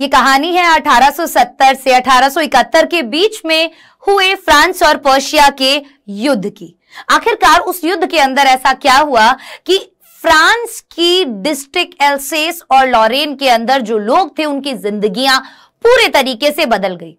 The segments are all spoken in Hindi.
ये कहानी है 1870 से 1871 के बीच में हुए फ्रांस और पर्शिया के युद्ध की आखिरकार उस युद्ध के अंदर ऐसा क्या हुआ कि फ्रांस की डिस्ट्रिक्ट एल्सेस और लॉरेन के अंदर जो लोग थे उनकी जिंदगियां पूरे तरीके से बदल गई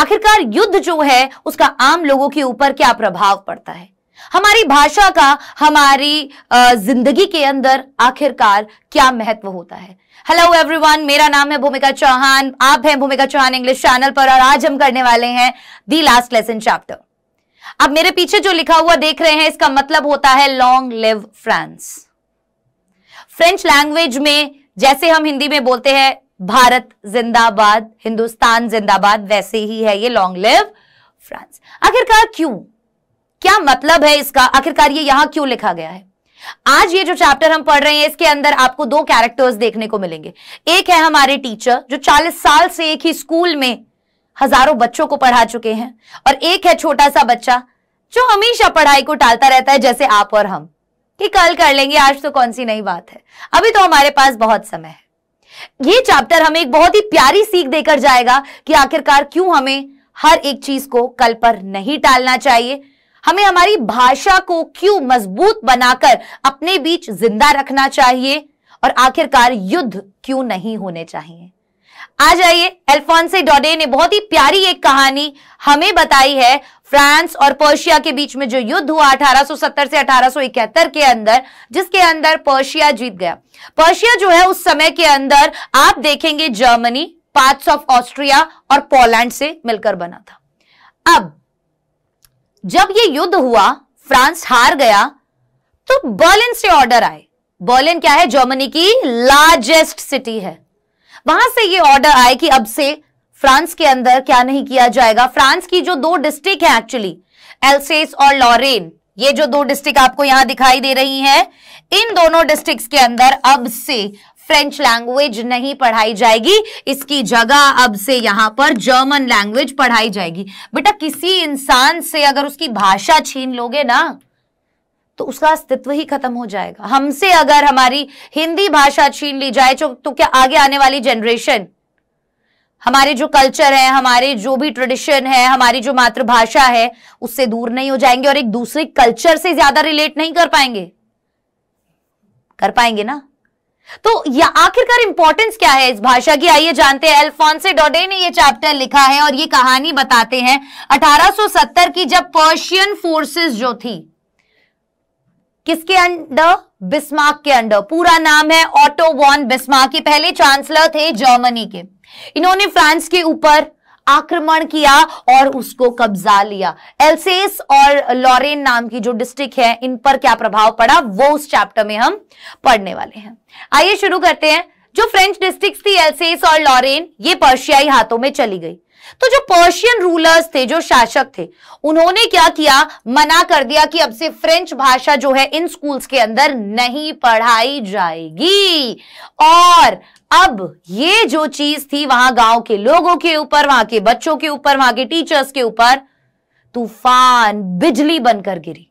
आखिरकार युद्ध जो है उसका आम लोगों के ऊपर क्या प्रभाव पड़ता है हमारी भाषा का हमारी जिंदगी के अंदर आखिरकार क्या महत्व होता है हेलो एवरीवन मेरा नाम है भूमिका चौहान आप हैं भूमिका चौहान इंग्लिश चैनल पर और आज हम करने वाले हैं दी लास्ट लेसन चैप्टर अब मेरे पीछे जो लिखा हुआ देख रहे हैं इसका मतलब होता है long live France French language में जैसे हम हिंदी में बोलते हैं भारत जिंदाबाद हिंदुस्तान जिंदाबाद वैसे ही है ये लॉन्ग लिव फ्रांस आखिरकार क्यों क्या मतलब है इसका आखिरकार ये यहां क्यों लिखा गया है आज ये जो चैप्टर हम पढ़ रहे हैं इसके अंदर आपको दो कैरेक्टर्स देखने को मिलेंगे एक है हमारे टीचर जो 40 साल से एक ही स्कूल में हजारों बच्चों को पढ़ा चुके हैं और एक है छोटा सा बच्चा जो हमेशा पढ़ाई को टालता रहता है जैसे आप और हम कि कल कर लेंगे आज तो कौन सी नई बात है अभी तो हमारे पास बहुत समय है ये चैप्टर हमें एक बहुत ही प्यारी सीख देकर जाएगा कि आखिरकार क्यों हमें हर एक चीज को कल पर नहीं टालना चाहिए हमें हमारी भाषा को क्यों मजबूत बनाकर अपने बीच जिंदा रखना चाहिए और आखिरकार युद्ध क्यों नहीं होने चाहिए आ जाइए एल्फोंसे डॉडे ने बहुत ही प्यारी एक कहानी हमें बताई है फ्रांस और पर्शिया के बीच में जो युद्ध हुआ 1870 से 1871 के अंदर जिसके अंदर पर्शिया जीत गया पर्शिया जो है उस समय के अंदर आप देखेंगे जर्मनी पार्ट्स ऑफ ऑस्ट्रिया और पोलैंड से मिलकर बना था अब जब ये युद्ध हुआ फ्रांस हार गया तो बर्लिन से ऑर्डर आए बर्लिन क्या है जर्मनी की लार्जेस्ट सिटी है वहां से ये ऑर्डर आए कि अब से फ्रांस के अंदर क्या नहीं किया जाएगा फ्रांस की जो दो डिस्ट्रिक्ट है एक्चुअली एल्सेस और लॉरेन ये जो दो डिस्ट्रिक्ट आपको यहां दिखाई दे रही हैं इन दोनों डिस्ट्रिक्ट्स के अंदर अब से फ्रेंच लैंग्वेज नहीं पढ़ाई जाएगी इसकी जगह अब से यहां पर जर्मन लैंग्वेज पढ़ाई जाएगी बेटा किसी इंसान से अगर उसकी भाषा छीन लोगे ना तो उसका अस्तित्व ही खत्म हो जाएगा हमसे अगर हमारी हिंदी भाषा छीन ली जाए तो, तो क्या आगे आने वाली जनरेशन हमारे जो कल्चर है हमारे जो भी ट्रेडिशन है हमारी जो मातृभाषा है उससे दूर नहीं हो जाएंगे और एक दूसरे कल्चर से ज्यादा रिलेट नहीं कर पाएंगे कर पाएंगे ना तो यह आखिरकार इंपॉर्टेंस क्या है इस भाषा की आइए जानते हैं एल्फोंसे डोडे ने यह चैप्टर लिखा है और ये कहानी बताते हैं 1870 की जब पर्शियन फोर्सेस जो थी किसके अंडर बिस्मार्क के अंडर पूरा नाम है ऑटो वॉन बिस्मार्क के पहले चांसलर थे जर्मनी के इन्होंने फ्रांस के ऊपर आक्रमण किया और उसको कब्जा लिया एलसेस और लॉरेन नाम की जो डिस्ट्रिक्ट है इन पर क्या प्रभाव पड़ा वो उस चैप्टर में हम पढ़ने वाले हैं आइए शुरू करते हैं जो फ्रेंच डिस्ट्रिक्ट थी एलसेस और लॉरेन ये पर्शियाई हाथों में चली गई तो जो पर्शियन रूलर्स थे जो शासक थे उन्होंने क्या किया मना कर दिया कि अब से फ्रेंच भाषा जो है इन स्कूल्स के अंदर नहीं पढ़ाई जाएगी और अब ये जो चीज थी वहां गांव के लोगों के ऊपर वहां के बच्चों के ऊपर वहां के टीचर्स के ऊपर तूफान बिजली बनकर गिरी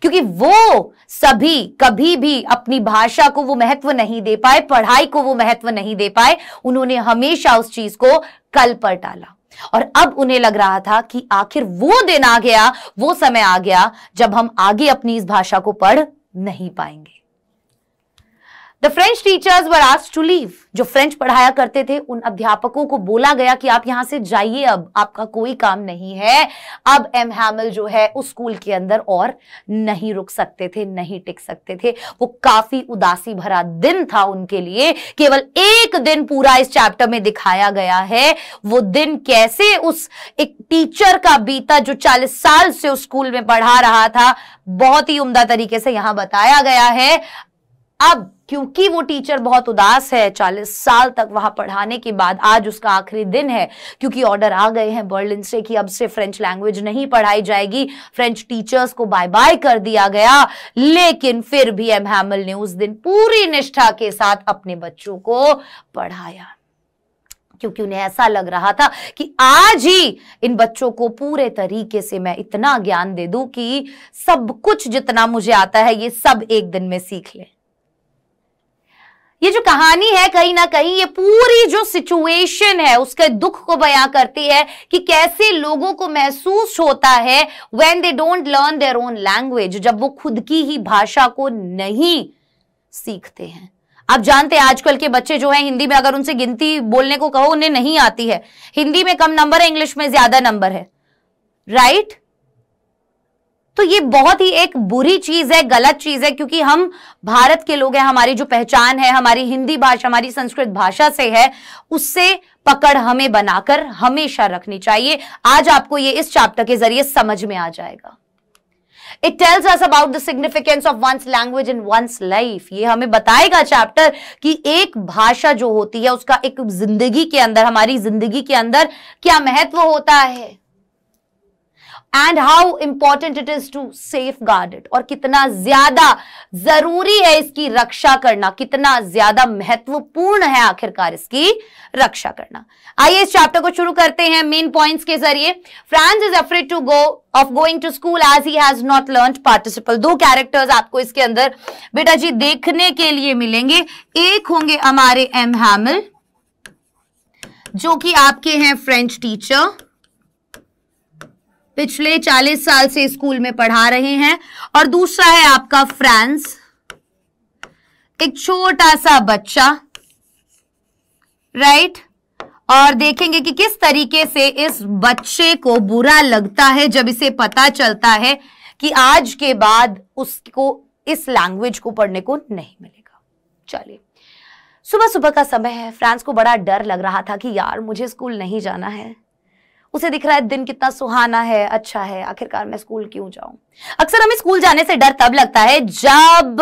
क्योंकि वो सभी कभी भी अपनी भाषा को वो महत्व नहीं दे पाए पढ़ाई को वो महत्व नहीं दे पाए उन्होंने हमेशा उस चीज को कल पर टाला और अब उन्हें लग रहा था कि आखिर वो दिन आ गया वो समय आ गया जब हम आगे अपनी इस भाषा को पढ़ नहीं पाएंगे द फ्रेंच टीचर्स वर आज टू लीव जो फ्रेंच पढ़ाया करते थे उन अध्यापकों को बोला गया कि आप यहां से जाइए अब आपका कोई काम नहीं है अब एम हैमल जो है उस स्कूल के अंदर और नहीं रुक सकते थे नहीं टिक सकते थे वो काफी उदासी भरा दिन था उनके लिए केवल एक दिन पूरा इस चैप्टर में दिखाया गया है वो दिन कैसे उस एक टीचर का बीता जो चालीस साल से उस स्कूल में पढ़ा रहा था बहुत ही उम्दा तरीके से यहां बताया गया है अब क्योंकि वो टीचर बहुत उदास है चालीस साल तक वहां पढ़ाने के बाद आज उसका आखिरी दिन है क्योंकि ऑर्डर आ गए हैं बर्लिन से कि अब से फ्रेंच लैंग्वेज नहीं पढ़ाई जाएगी फ्रेंच टीचर्स को बाय बाय कर दिया गया लेकिन फिर भी एम हैमल ने उस दिन पूरी निष्ठा के साथ अपने बच्चों को पढ़ाया क्योंकि उन्हें ऐसा लग रहा था कि आज ही इन बच्चों को पूरे तरीके से मैं इतना ज्ञान दे दूं कि सब कुछ जितना मुझे आता है ये सब एक दिन में सीख लें ये जो कहानी है कहीं ना कहीं ये पूरी जो सिचुएशन है उसके दुख को बयां करती है कि कैसे लोगों को महसूस होता है when they don't learn their own language जब वो खुद की ही भाषा को नहीं सीखते हैं आप जानते हैं आजकल के बच्चे जो है हिंदी में अगर उनसे गिनती बोलने को कहो उन्हें नहीं आती है हिंदी में कम नंबर है इंग्लिश में ज्यादा नंबर है राइट तो ये बहुत ही एक बुरी चीज है गलत चीज है क्योंकि हम भारत के लोग हैं हमारी जो पहचान है हमारी हिंदी भाषा हमारी संस्कृत भाषा से है उससे पकड़ हमें बनाकर हमेशा रखनी चाहिए आज आपको ये इस चैप्टर के जरिए समझ में आ जाएगा it tells us about the significance of one's language in one's life ये हमें बताएगा चैप्टर कि एक भाषा जो होती है उसका एक जिंदगी के अंदर हमारी जिंदगी के अंदर क्या महत्व होता है and how important it is to safeguard it और कितना ज्यादा जरूरी है इसकी रक्षा करना कितना ज्यादा महत्वपूर्ण है आखिरकार इसकी रक्षा करना आइए इस चैप्टर को शुरू करते हैं मेन पॉइंट्स के जरिए Franz is afraid to go of going to school as he has not learn participle दो कैरेक्टर्स आपको इसके अंदर बेटा जी देखने के लिए मिलेंगे एक होंगे हमारे एम हैमिल जो कि आपके हैं फ्रेंच टीचर पिछले 40 साल से स्कूल में पढ़ा रहे हैं और दूसरा है आपका फ्रांस एक छोटा सा बच्चा राइट और देखेंगे कि किस तरीके से इस बच्चे को बुरा लगता है जब इसे पता चलता है कि आज के बाद उसको इस लैंग्वेज को पढ़ने को नहीं मिलेगा चलिए सुबह सुबह का समय है फ्रांस को बड़ा डर लग रहा था कि यार मुझे स्कूल नहीं जाना है उसे दिख रहा है दिन कितना सुहाना है अच्छा है आखिरकार मैं स्कूल क्यों जाऊं अक्सर हमें स्कूल जाने से डर तब लगता है जब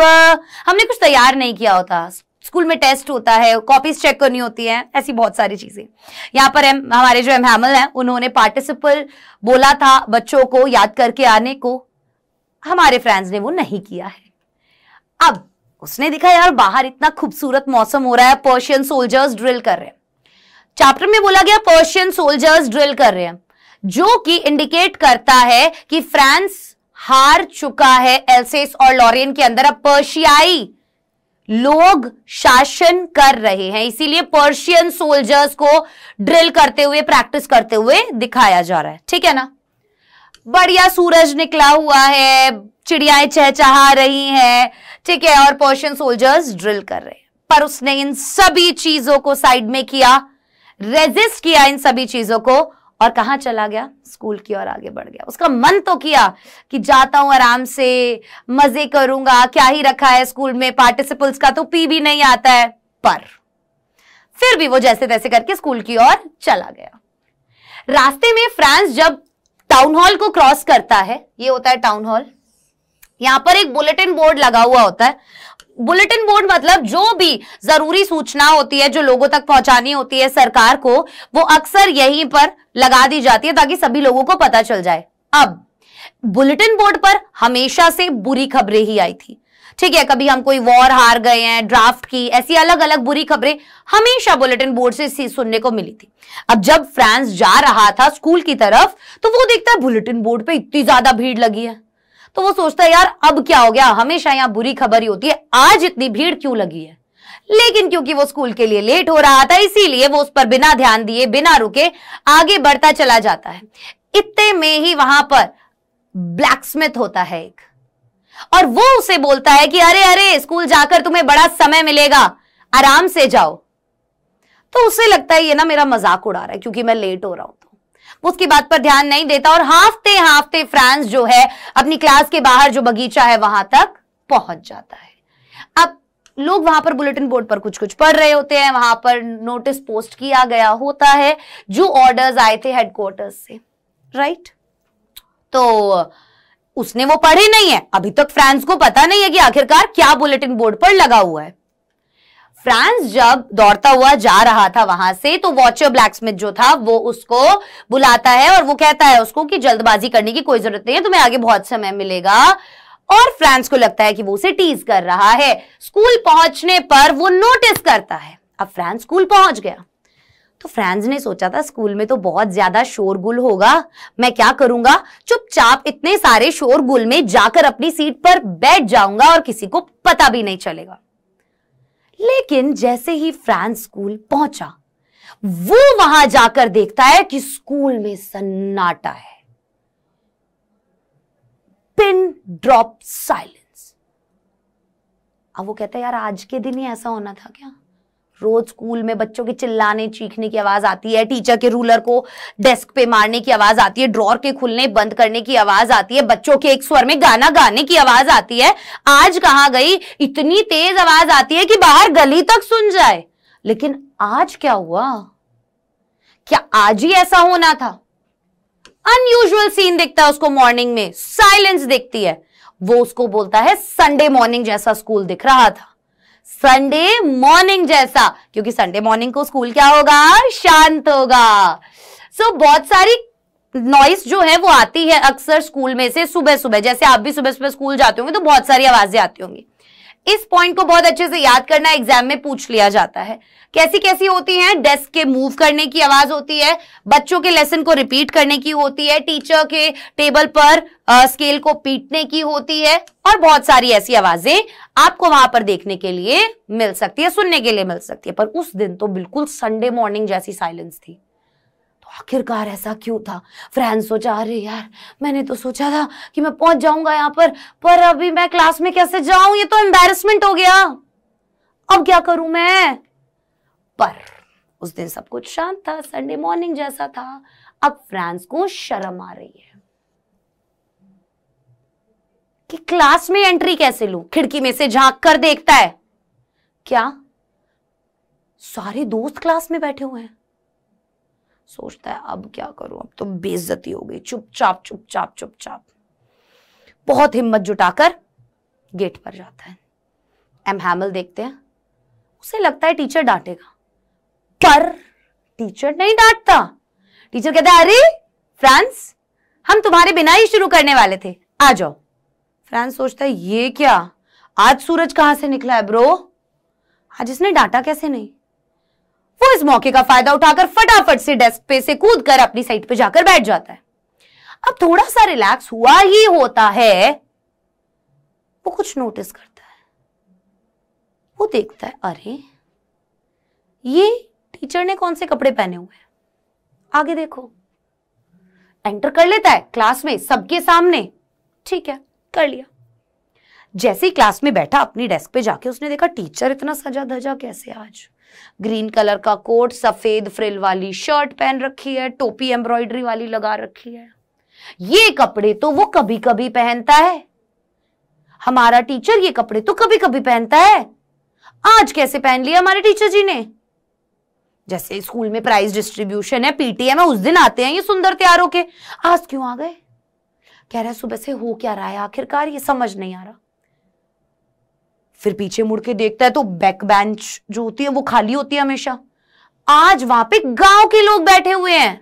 हमने कुछ तैयार नहीं किया होता स्कूल में टेस्ट होता है कॉपीज चेक करनी होती है ऐसी बहुत सारी चीजें यहाँ पर एम हमारे जो एम हैमल हैं उन्होंने पार्टिसिपल बोला था बच्चों को याद करके आने को हमारे फ्रेंड्स ने वो नहीं किया है अब उसने दिखा यार बाहर इतना खूबसूरत मौसम हो रहा है पर्शियन सोल्जर्स ड्रिल कर रहे हैं चैप्टर में बोला गया पर्शियन सोल्जर्स ड्रिल कर रहे हैं जो कि इंडिकेट करता है कि फ्रांस हार चुका है एल्सेस और लॉरियन के अंदर अब पर्शियाई लोग शासन कर रहे हैं इसीलिए पर्शियन सोल्जर्स को ड्रिल करते हुए प्रैक्टिस करते हुए दिखाया जा रहा है ठीक है ना बढ़िया सूरज निकला हुआ है चिड़ियाएं चहचहा रही हैं ठीक है और पर्शियन सोल्जर्स ड्रिल कर रहे हैं पर उसने इन सभी चीजों को साइड में किया रेजिस्ट किया इन सभी चीजों को और कहा चला गया स्कूल की ओर आगे बढ़ गया उसका मन तो किया कि जाता हूं आराम से मजे करूंगा क्या ही रखा है स्कूल में पार्टिसिपल्स का तो पी भी नहीं आता है पर फिर भी वो जैसे तैसे करके स्कूल की ओर चला गया रास्ते में फ्रांस जब टाउन हॉल को क्रॉस करता है ये होता है टाउन हॉल यहां पर एक बुलेटिन बोर्ड लगा हुआ होता है बुलेटिन बोर्ड मतलब जो भी जरूरी सूचना होती है जो लोगों तक पहुंचानी होती है सरकार को वो अक्सर यहीं पर लगा दी जाती है ताकि सभी लोगों को पता चल जाए अब बुलेटिन बोर्ड पर हमेशा से बुरी खबरें ही आई थी ठीक है कभी हम कोई वॉर हार गए हैं ड्राफ्ट की ऐसी अलग अलग बुरी खबरें हमेशा बुलेटिन बोर्ड से सुनने को मिली थी अब जब फ्रांस जा रहा था स्कूल की तरफ तो वो देखता है बुलेटिन बोर्ड पे इतनी ज्यादा भीड़ लगी है तो वो सोचता है यार अब क्या हो गया हमेशा यहाँ बुरी खबर ही होती है आज इतनी भीड़ क्यों लगी है लेकिन क्योंकि वो स्कूल के लिए लेट हो रहा था इसीलिए वो उस पर बिना ध्यान दिए बिना रुके आगे बढ़ता चला जाता है इतने में ही वहां पर ब्लैकस्मिथ होता है एक और वो उसे बोलता है कि अरे अरे स्कूल जाकर तुम्हें बड़ा समय मिलेगा आराम से जाओ तो उसे लगता है ये ना मेरा मजाक उड़ा रहा है क्योंकि मैं लेट हो रहा हूं उसकी बात पर ध्यान नहीं देता और हाफते हाफते फ्रांस जो है अपनी क्लास के बाहर जो बगीचा है वहां तक पहुंच जाता है अब लोग वहां पर बुलेटिन बोर्ड पर कुछ कुछ पढ़ रहे होते हैं वहां पर नोटिस पोस्ट किया गया होता है जो ऑर्डर्स आए थे हेडक्वार्टर्स से राइट तो उसने वो पढ़े नहीं है अभी तक फ्रांस को पता नहीं है कि आखिरकार क्या बुलेटिन बोर्ड पर लगा हुआ है फ्रांस जब दौड़ता हुआ जा रहा था वहां से तो वॉचर ब्लैक स्मिथ जो था वो उसको बुलाता है और वो कहता है उसको कि जल्दबाजी करने की कोई जरूरत नहीं है तुम्हें आगे बहुत समय मिलेगा और फ्रांस को लगता है कि वो उसे टीज कर रहा है स्कूल पहुंचने पर वो नोटिस करता है अब फ्रांस स्कूल पहुंच गया तो फ्रांस ने सोचा था स्कूल में तो बहुत ज्यादा शोरगुल होगा मैं क्या करूंगा चुपचाप इतने सारे शोरगुल में जाकर अपनी सीट पर बैठ जाऊंगा और किसी को पता भी नहीं चलेगा लेकिन जैसे ही फ्रांस स्कूल पहुंचा वो वहां जाकर देखता है कि स्कूल में सन्नाटा है पिन ड्रॉप साइलेंस अब वो कहता है यार आज के दिन ही ऐसा होना था क्या रोज स्कूल में बच्चों के चिल्लाने चीखने की आवाज आती है टीचर के रूलर को डेस्क पे मारने की आवाज आती है ड्रॉर के खुलने बंद करने की आवाज आती है बच्चों के एक स्वर में गाना गाने की आवाज आती है आज कहा गई इतनी तेज आवाज आती है कि बाहर गली तक सुन जाए लेकिन आज क्या हुआ क्या आज ही ऐसा होना था अनयूजल सीन दिखता है उसको मॉर्निंग में साइलेंस दिखती है वो उसको बोलता है संडे मॉर्निंग जैसा स्कूल दिख रहा था संडे मॉर्निंग जैसा क्योंकि संडे मॉर्निंग को स्कूल क्या होगा शांत होगा सो so, बहुत सारी नॉइस जो है वो आती है अक्सर स्कूल में से सुबह सुबह जैसे आप भी सुबह सुबह स्कूल जाते होंगे तो बहुत सारी आवाजें आती होंगी इस पॉइंट को बहुत अच्छे से याद करना एग्जाम में पूछ लिया जाता है कैसी कैसी होती है डेस्क के मूव करने की आवाज होती है बच्चों के लेसन को रिपीट करने की होती है टीचर के टेबल पर आ, स्केल को पीटने की होती है और बहुत सारी ऐसी आवाजें आपको वहां पर देखने के लिए मिल सकती है सुनने के लिए मिल सकती है पर उस दिन तो बिल्कुल संडे मॉर्निंग जैसी साइलेंस थी आखिरकार ऐसा क्यों था फ्रैंड सोचा अरे यार मैंने तो सोचा था कि मैं पहुंच जाऊंगा यहां पर पर अभी मैं क्लास में कैसे जाऊं ये तो एम्बेरसमेंट हो गया अब क्या करूं मैं पर उस दिन सब कुछ शांत था संडे मॉर्निंग जैसा था अब फ्रांस को शर्म आ रही है कि क्लास में एंट्री कैसे लू खिड़की में से झांक कर देखता है क्या सारे दोस्त क्लास में बैठे हुए हैं सोचता है अब क्या करूं अब तो बेइज्जती हो गई चुपचाप चुपचाप चुपचाप बहुत हिम्मत जुटाकर गेट पर जाता है एम हैमल देखते हैं उसे लगता है टीचर डांटेगा पर टीचर नहीं डांटता टीचर कहता है अरे फ्रांस हम तुम्हारे बिना ही शुरू करने वाले थे आ जाओ फ्रांस सोचता है ये क्या आज सूरज कहां से निकला है ब्रो आज इसने डांटा कैसे नहीं वो इस मौके का फायदा उठाकर फटाफट से डेस्क पे से कूद कर अपनी साइट पे जाकर बैठ जाता है अब थोड़ा सा रिलैक्स हुआ ही होता है वो कुछ नोटिस करता है वो देखता है अरे ये टीचर ने कौन से कपड़े पहने हुए हैं आगे देखो एंटर कर लेता है क्लास में सबके सामने ठीक है कर लिया जैसे ही क्लास में बैठा अपनी डेस्क पे जाके उसने देखा टीचर इतना सजा धजा कैसे आज ग्रीन कलर का कोट सफेद फ्रिल वाली शर्ट पहन रखी है टोपी एम्ब्रॉयडरी वाली लगा रखी है ये कपड़े तो वो कभी कभी पहनता है हमारा टीचर ये कपड़े तो कभी कभी पहनता है आज कैसे पहन लिया हमारे टीचर जी ने जैसे स्कूल में प्राइज डिस्ट्रीब्यूशन है पीटीएम है उस दिन आते हैं ये सुंदर त्यारों होके आज क्यों आ गए कह रहा है सुबह से हो क्या रहा है आखिरकार ये समझ नहीं आ रहा फिर पीछे मुड़ के देखता है तो बैक बेंच जो होती है वो खाली होती है हमेशा आज वहां पे गांव के लोग बैठे हुए हैं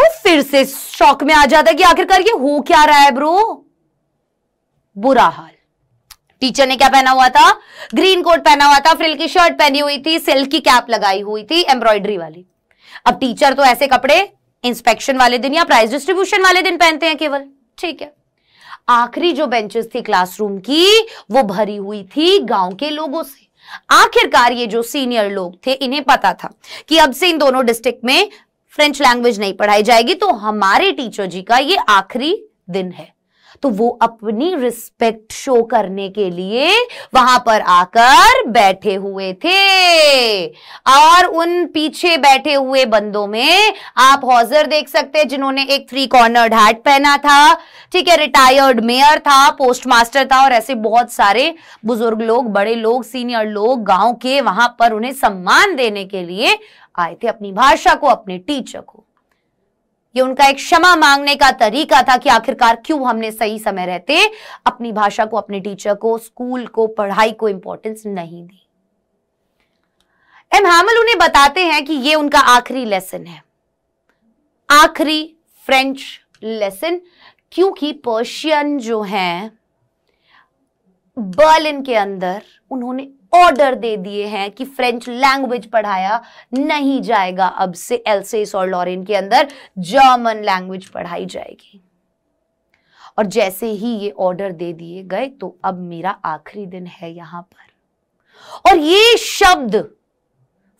वो फिर से शौक में आ जाता है कि आखिरकार ये हो क्या रहा है ब्रो बुरा हाल टीचर ने क्या पहना हुआ था ग्रीन कोट पहना हुआ था फ्रिल की शर्ट पहनी हुई थी सिल्क की कैप लगाई हुई थी एम्ब्रॉयडरी वाली अब टीचर तो ऐसे कपड़े इंस्पेक्शन वाले दिन या प्राइस डिस्ट्रीब्यूशन वाले दिन पहनते हैं केवल ठीक है आखिरी जो बेंचेस थी क्लासरूम की वो भरी हुई थी गांव के लोगों से आखिरकार ये जो सीनियर लोग थे इन्हें पता था कि अब से इन दोनों डिस्ट्रिक्ट में फ्रेंच लैंग्वेज नहीं पढ़ाई जाएगी तो हमारे टीचर जी का ये आखिरी दिन है तो वो अपनी रिस्पेक्ट शो करने के लिए वहां पर आकर बैठे हुए थे और उन पीछे बैठे हुए बंदों में आप हॉजर देख सकते हैं जिन्होंने एक थ्री कॉर्नर्ड हैट पहना था ठीक है रिटायर्ड मेयर था पोस्ट मास्टर था और ऐसे बहुत सारे बुजुर्ग लोग बड़े लोग सीनियर लोग गांव के वहां पर उन्हें सम्मान देने के लिए आए थे अपनी भाषा को अपने टीचर को ये उनका एक क्षमा मांगने का तरीका था कि आखिरकार क्यों हमने सही समय रहते अपनी भाषा को अपने टीचर को स्कूल को पढ़ाई को इंपॉर्टेंस नहीं दी एम हैमल उन्हें बताते हैं कि ये उनका आखिरी लेसन है आखिरी फ्रेंच लेसन क्योंकि पर्शियन जो हैं बर्लिन के अंदर उन्होंने ऑर्डर दे दिए हैं कि फ्रेंच लैंग्वेज पढ़ाया नहीं जाएगा अब से एलसेस और लॉरेन के अंदर जर्मन लैंग्वेज पढ़ाई जाएगी और जैसे ही ये ऑर्डर दे दिए गए तो अब मेरा आखिरी दिन है यहां पर और ये शब्द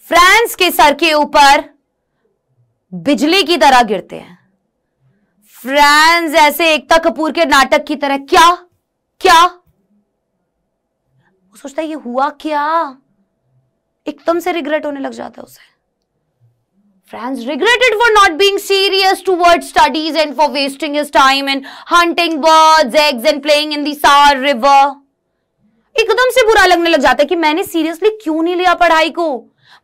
फ्रांस के सर के ऊपर बिजली की तरह गिरते हैं फ्रांस ऐसे एकता कपूर के नाटक की तरह क्या क्या वो सोचता है ये हुआ क्या एकदम से रिग्रेट होने लग जाता है उसे Franz regretted for not being serious towards studies and for wasting his time in hunting birds, eggs and playing in the Sar river. एकदम से बुरा लगने लग जाता है कि मैंने सीरियसली क्यों नहीं लिया पढ़ाई को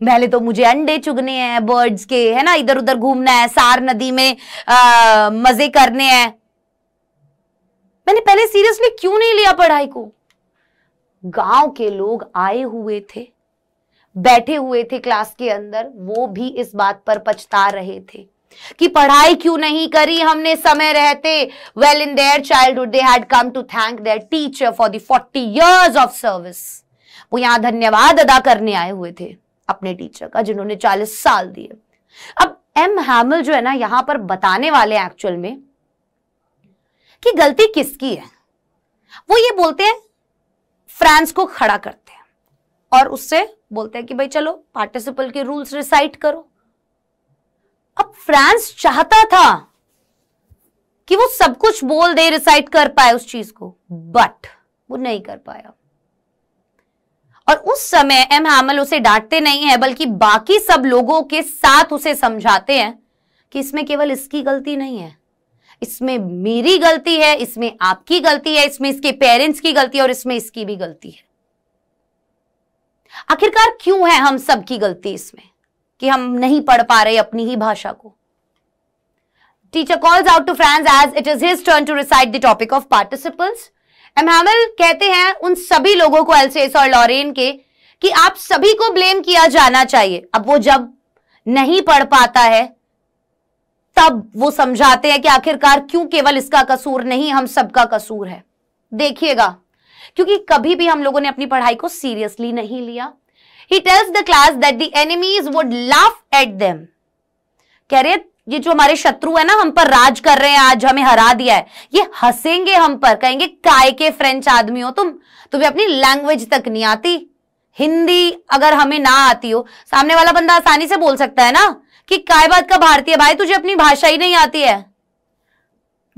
पहले तो मुझे अंडे चुगने हैं बर्ड्स के है ना इधर उधर घूमना है सार नदी में आ, मजे करने हैं मैंने पहले सीरियसली क्यों नहीं लिया पढ़ाई को गांव के लोग आए हुए थे बैठे हुए थे क्लास के अंदर वो भी इस बात पर पछता रहे थे कि पढ़ाई क्यों नहीं करी हमने समय रहते well in their childhood they had come to thank their teacher for the forty years of service वो यहां धन्यवाद अदा करने आए हुए थे अपने टीचर का जिन्होंने चालीस साल दिए अब एम हैमल जो है ना यहां पर बताने वाले एक्चुअल में कि गलती किसकी है वो ये बोलते हैं फ्रांस को खड़ा करते हैं और उससे बोलते हैं कि भाई चलो पार्टिसिपल के रूल्स रिसाइट करो अब फ्रांस चाहता था कि वो सब कुछ बोल दे रिसाइट कर पाए उस चीज को बट वो नहीं कर पाया और उस समय एम हामल उसे डांटते नहीं है बल्कि बाकी सब लोगों के साथ उसे समझाते हैं कि इसमें केवल इसकी गलती नहीं है इसमें मेरी गलती है इसमें आपकी गलती है इसमें इसके पेरेंट्स की गलती है और इसमें इसकी भी गलती है आखिरकार क्यों है हम सबकी गलती इसमें कि हम नहीं पढ़ पा रहे अपनी ही भाषा को teacher calls out to friends as it is his turn to recite the topic of participles M कहते हैं उन सभी लोगों को एलसीएस और लॉरेन के कि आप सभी को ब्लेम किया जाना चाहिए अब वो जब नहीं पढ़ पाता है तब वो समझाते हैं कि आखिरकार क्यों केवल इसका कसूर नहीं हम सबका कसूर है देखिएगा क्योंकि कभी भी हम लोगों ने अपनी पढ़ाई को सीरियसली नहीं लिया he tells the class that the enemies would laugh at them कह रहे ये जो हमारे शत्रु है ना हम पर राज कर रहे हैं आज हमें हरा दिया है ये हंसेंगे हम पर कहेंगे काय के फ्रेंच आदमी हो तुम तुम्हें अपनी लैंग्वेज तक नहीं आती हिंदी अगर हमें ना आती हो सामने वाला बंदा आसानी से बोल सकता है ना कि काय बात का भारतीय भाई तुझे अपनी भाषा ही नहीं आती है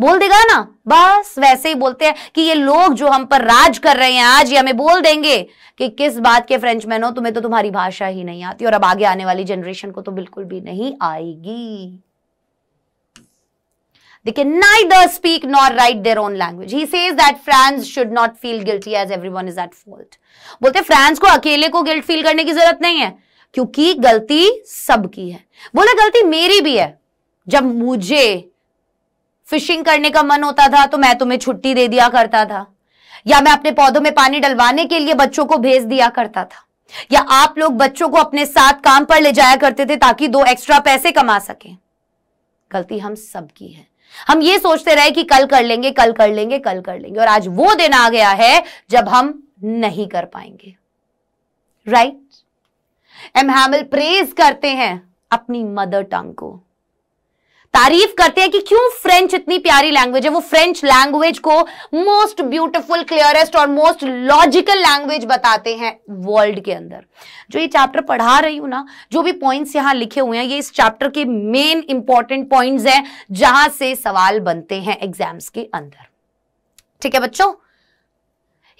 बोल देगा ना बस वैसे ही बोलते हैं कि ये लोग जो हम पर राज कर रहे हैं आज ये हमें बोल देंगे कि किस बात के फ्रेंचमैन हो तुम्हें तो तुम्हारी भाषा ही नहीं आती और अब आगे आने वाली जनरेशन को तो बिल्कुल भी नहीं आएगी they can neither speak nor write their own language. He says that France should not feel guilty as everyone is at fault. बोलते फ्रांस को अकेले को गिल्ट फील करने की जरूरत नहीं है क्योंकि गलती सबकी है बोला गलती मेरी भी है जब मुझे फिशिंग करने का मन होता था तो मैं तुम्हें छुट्टी दे दिया करता था या मैं अपने पौधों में पानी डलवाने के लिए बच्चों को भेज दिया करता था या आप लोग बच्चों को अपने साथ काम पर ले जाया करते थे ताकि दो एक्स्ट्रा पैसे कमा सकें गलती हम सबकी है हम ये सोचते रहे कि कल कर लेंगे कल कर लेंगे कल कर लेंगे और आज वो दिन आ गया है जब हम नहीं कर पाएंगे right right? M Hamel praise करते हैं अपनी मदर टंग को तारीफ करते हैं कि क्यों फ्रेंच इतनी प्यारी लैंग्वेज है वो फ्रेंच लैंग्वेज को मोस्ट ब्यूटीफुल क्लियरेस्ट और मोस्ट लॉजिकल लैंग्वेज बताते हैं वर्ल्ड के अंदर जो ये चैप्टर पढ़ा रही हूं ना जो भी पॉइंट्स यहां लिखे हुए हैं ये इस चैप्टर के मेन इंपॉर्टेंट पॉइंट्स हैं जहां से सवाल बनते हैं एग्जाम्स के अंदर ठीक है बच्चों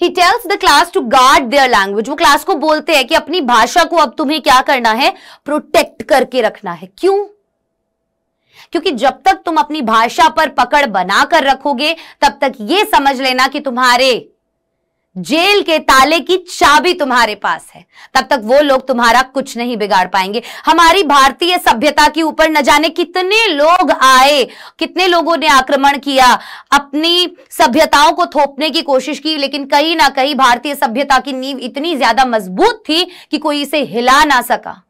he tells the class to guard their language वो क्लास को बोलते हैं कि अपनी भाषा को अब तुम्हें क्या करना है प्रोटेक्ट करके रखना है क्यों क्योंकि जब तक तुम अपनी भाषा पर पकड़ बनाकर रखोगे तब तक ये समझ लेना कि तुम्हारे जेल के ताले की चाबी तुम्हारे पास है तब तक वो लोग तुम्हारा कुछ नहीं बिगाड़ पाएंगे हमारी भारतीय सभ्यता के ऊपर न जाने कितने लोग आए कितने लोगों ने आक्रमण किया अपनी सभ्यताओं को थोपने की कोशिश की लेकिन कहीं ना कहीं भारतीय सभ्यता की नींव इतनी ज्यादा मजबूत थी कि कोई इसे हिला ना सका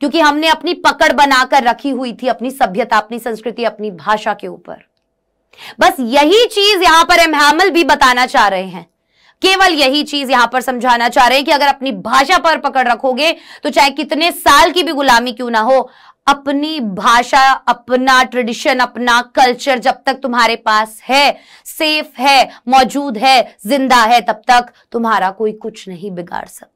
क्योंकि हमने अपनी पकड़ बनाकर रखी हुई थी अपनी सभ्यता अपनी संस्कृति अपनी भाषा के ऊपर बस यही चीज यहां पर एम भी बताना चाह रहे हैं केवल यही चीज यहां पर समझाना चाह रहे हैं कि अगर अपनी भाषा पर पकड़ रखोगे तो चाहे कितने साल की भी गुलामी क्यों ना हो अपनी भाषा अपना ट्रेडिशन अपना कल्चर जब तक तुम्हारे पास है सेफ है मौजूद है जिंदा है तब तक तुम्हारा कोई कुछ नहीं बिगाड़ सकता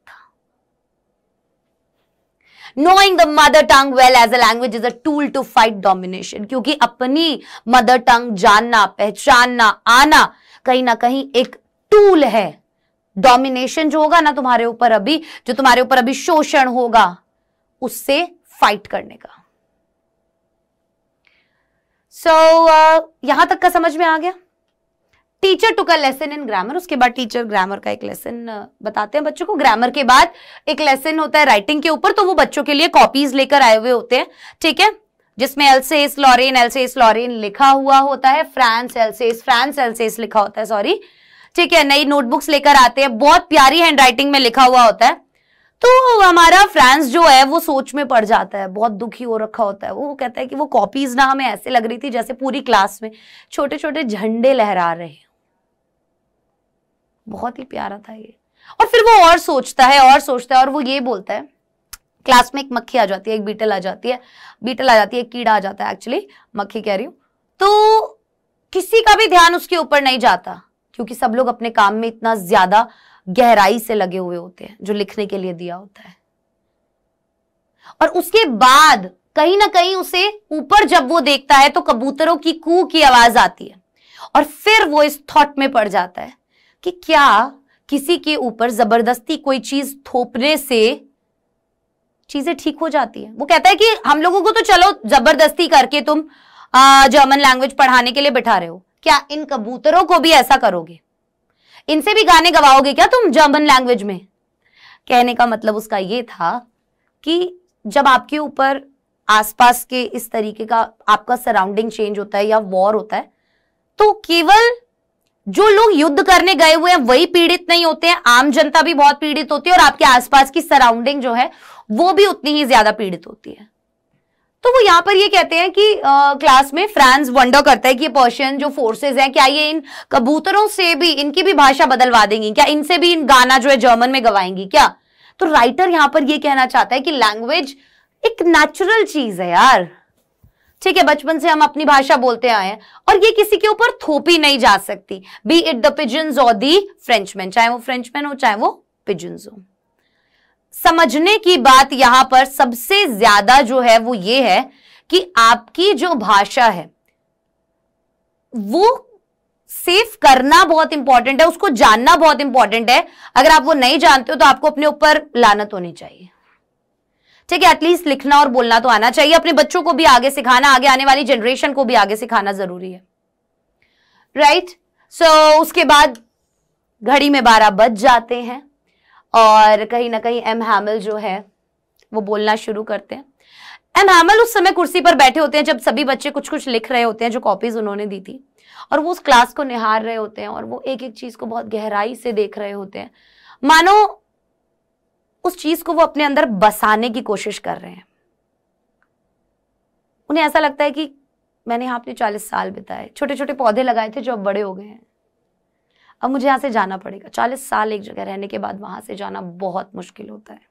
knowing the mother tongue well as a language is a tool to fight domination क्योंकि अपनी मदर टंग जानना पहचानना आना कहीं ना कहीं एक टूल है डोमिनेशन जो होगा ना तुम्हारे ऊपर अभी जो तुम्हारे ऊपर अभी शोषण होगा उससे फाइट करने का सो so, uh, यहां तक का समझ में आ गया टीचर टू का लेसन इन ग्रामर उसके बाद टीचर ग्रामर का एक लेसन बताते हैं बच्चों को ग्रामर के बाद एक लेसन होता है राइटिंग के ऊपर तो वो बच्चों के लिए कॉपीज लेकर आए हुए होते हैं ठीक है जिसमें एलसेस लॉरेन एलसेस लॉरेन लिखा हुआ होता है फ्रांस एलसेस फ्रांस एलसेस लिखा होता है सॉरी ठीक है नई नोटबुक्स लेकर आते हैं बहुत प्यारी हैंडराइटिंग में लिखा हुआ होता है तो हमारा फ्रांस जो है वो सोच में पड़ जाता है बहुत दुखी हो रखा होता है वो कहता है कि वो कॉपीज ना हमें ऐसे लग रही थी जैसे पूरी क्लास में छोटे छोटे झंडे लहरा रहे हैं बहुत ही प्यारा था ये और फिर वो और सोचता है और सोचता है और वो ये बोलता है क्लास में एक मक्खी आ जाती है एक बीटल आ जाती है बीटल आ जाती है कीड़ा आ जाता है एक्चुअली मक्खी कह रही हूं तो किसी का भी ध्यान उसके ऊपर नहीं जाता क्योंकि सब लोग अपने काम में इतना ज्यादा गहराई से लगे हुए होते हैं जो लिखने के लिए दिया होता है और उसके बाद कहीं ना कहीं उसे ऊपर जब वो देखता है तो कबूतरों की कू की आवाज आती है और फिर वो इस थॉट में पड़ जाता है कि क्या किसी के ऊपर जबरदस्ती कोई चीज थोपने से चीजें ठीक हो जाती है वो कहता है कि हम लोगों को तो चलो जबरदस्ती करके तुम जर्मन लैंग्वेज पढ़ाने के लिए बिठा रहे हो क्या इन कबूतरों को भी ऐसा करोगे इनसे भी गाने गवाओगे क्या तुम जर्मन लैंग्वेज में कहने का मतलब उसका यह था कि जब आपके ऊपर आसपास के इस तरीके का आपका सराउंडिंग चेंज होता है या वॉर होता है तो केवल जो लोग युद्ध करने गए हुए हैं वही पीड़ित नहीं होते हैं आम जनता भी बहुत पीड़ित होती है और आपके आसपास की सराउंडिंग जो है वो भी उतनी ही ज्यादा पीड़ित होती है तो वो यहां पर ये कहते हैं कि आ, क्लास में फ्रांस वंडर करता है कि ये पर्शियन जो फोर्सेस हैं क्या ये इन कबूतरों से भी इनकी भी भाषा बदलवा देंगी क्या इनसे भी इन गाना जो है जर्मन में गवाएंगी क्या तो राइटर यहां पर ये कहना चाहता है कि लैंग्वेज एक नेचुरल चीज है यार ठीक है बचपन से हम अपनी भाषा बोलते आए हैं और ये किसी के ऊपर थोपी नहीं जा सकती बी इट द पिजन्स और दी फ्रेंचमैन चाहे वो फ्रेंचमैन हो चाहे वो पिजन्स हो समझने की बात यहां पर सबसे ज्यादा जो है वो ये है कि आपकी जो भाषा है वो सेफ करना बहुत इंपॉर्टेंट है उसको जानना बहुत इंपॉर्टेंट है अगर आप वो नहीं जानते हो तो आपको अपने ऊपर लानत होनी चाहिए ठीक है एटलीस्ट लिखना और बोलना तो आना चाहिए अपने बच्चों को भी आगे सिखाना आगे आने वाली जनरेशन को भी आगे सिखाना जरूरी है राइट right? सो so, उसके बाद घड़ी में बारह बज जाते हैं और कहीं ना कहीं एम हैमल जो है वो बोलना शुरू करते हैं एम हैमल उस समय कुर्सी पर बैठे होते हैं जब सभी बच्चे कुछ कुछ लिख रहे होते हैं जो कॉपीज उन्होंने दी थी और वो उस क्लास को निहार रहे होते हैं और वो एक एक चीज को बहुत गहराई से देख रहे होते हैं मानो उस चीज को वो अपने अंदर बसाने की कोशिश कर रहे हैं उन्हें ऐसा लगता है कि मैंने यहां अपने चालीस साल बिताए छोटे छोटे पौधे लगाए थे जो अब बड़े हो गए हैं अब मुझे यहां से जाना पड़ेगा चालीस साल एक जगह रहने के बाद वहां से जाना बहुत मुश्किल होता है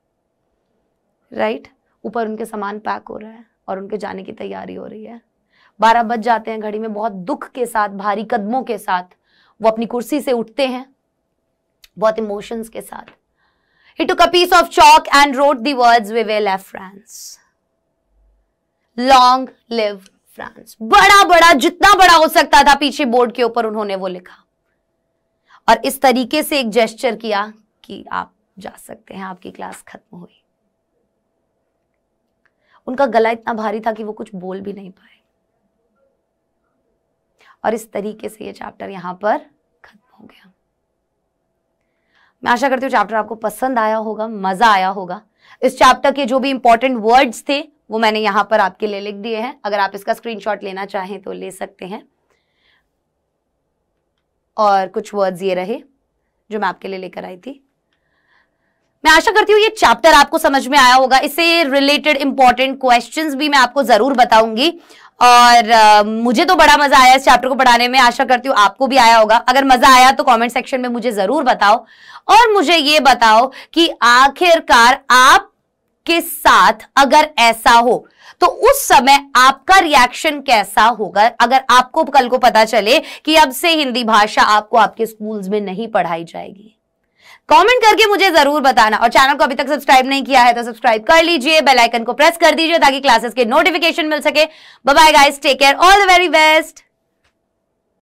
राइट ऊपर उनके सामान पैक हो रहा है और उनके जाने की तैयारी हो रही है बारह बज जाते हैं घड़ी में बहुत दुख के साथ भारी कदमों के साथ वो अपनी कुर्सी से उठते हैं बहुत इमोशंस के साथ He took a piece of chalk and wrote the words, We will have France. Long live France बड़ा बड़ा जितना बड़ा हो सकता था पीछे बोर्ड के ऊपर उन्होंने वो लिखा और इस तरीके से एक जेस्चर किया कि आप जा सकते हैं आपकी क्लास खत्म हुई उनका गला इतना भारी था कि वो कुछ बोल भी नहीं पाए और इस तरीके से ये चैप्टर यहां पर खत्म हो गया मैं आशा करती हूँ चैप्टर आपको पसंद आया होगा मज़ा आया होगा इस चैप्टर के जो भी इंपॉर्टेंट वर्ड्स थे वो मैंने यहाँ पर आपके लिए लिख दिए हैं अगर आप इसका स्क्रीन लेना चाहें तो ले सकते हैं और कुछ वर्ड्स ये रहे जो मैं आपके लिए लेकर आई थी मैं आशा करती हूँ ये चैप्टर आपको समझ में आया होगा इससे रिलेटेड इंपॉर्टेंट क्वेश्चंस भी मैं आपको जरूर बताऊंगी और uh, मुझे तो बड़ा मजा आया इस चैप्टर को पढ़ाने में आशा करती हूँ आपको भी आया होगा अगर मजा आया तो कमेंट सेक्शन में मुझे जरूर बताओ और मुझे ये बताओ कि आखिरकार आप के साथ अगर ऐसा हो तो उस समय आपका रिएक्शन कैसा होगा अगर आपको कल को पता चले कि अब से हिंदी भाषा आपको आपके स्कूल्स में नहीं पढ़ाई जाएगी कमेंट करके मुझे जरूर बताना और चैनल को अभी तक सब्सक्राइब नहीं किया है तो सब्सक्राइब कर लीजिए बेल आइकन को प्रेस कर दीजिए ताकि क्लासेस के नोटिफिकेशन मिल सके bye guys take care all the very best